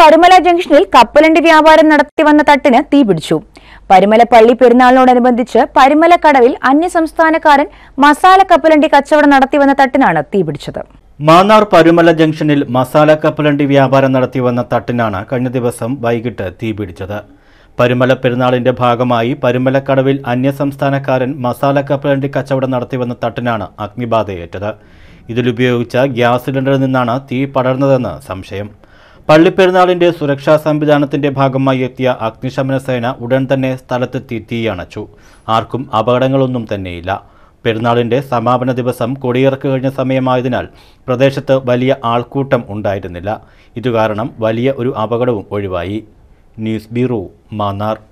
പരുമല ജംഗ്ഷനിൽ കപ്പലണ്ടി വ്യാപാരം നടത്തി വന്ന തട്ടിന് തീപിടിച്ചു പരുമല പള്ളി പെരുന്നാളിനോടനുബന്ധിച്ച് പരുമല കടവിൽ അന്യസംസ്ഥാനക്കാരൻ മസാല കപ്പലണ്ടി കച്ചവടം നടത്തി വന്ന തട്ടിനാണ് തീപിടിച്ചത് മാന്നാർ പരുമല ജംഗ്ഷനിൽ മസാല കപ്പലണ്ടി വ്യാപാരം നടത്തി വന്ന തട്ടിനാണ് കഴിഞ്ഞ ദിവസം വൈകിട്ട് തീപിടിച്ചത് പരുമല പെരുന്നാളിന്റെ ഭാഗമായി പരുമലക്കടവിൽ അന്യസംസ്ഥാനക്കാരൻ മസാല കപ്പലണ്ടി കച്ചവടം നടത്തിവന്ന തട്ടിനാണ് അഗ്നിബാധയേറ്റത് ഇതിലുപയോഗിച്ച ഗ്യാസ് സിലിണ്ടറിൽ നിന്നാണ് തീ പടർന്നതെന്ന് സംശയം പള്ളിപ്പെരുന്നാളിന്റെ സുരക്ഷാ സംവിധാനത്തിന്റെ ഭാഗമായി എത്തിയ അഗ്നിശമന സേന ഉടൻ തന്നെ സ്ഥലത്തെത്തി തീയണച്ചു ആർക്കും അപകടങ്ങളൊന്നും തന്നെയില്ല പെരുന്നാളിന്റെ സമാപന ദിവസം കൊടിയിറക്ക് കഴിഞ്ഞ സമയമായതിനാൽ പ്രദേശത്ത് വലിയ ആൾക്കൂട്ടം ഉണ്ടായിരുന്നില്ല ഇതുകാരണം വലിയ ഒരു അപകടവും ഒഴിവായി ന്യൂസ് ബ്യൂറോ മാന്നാർ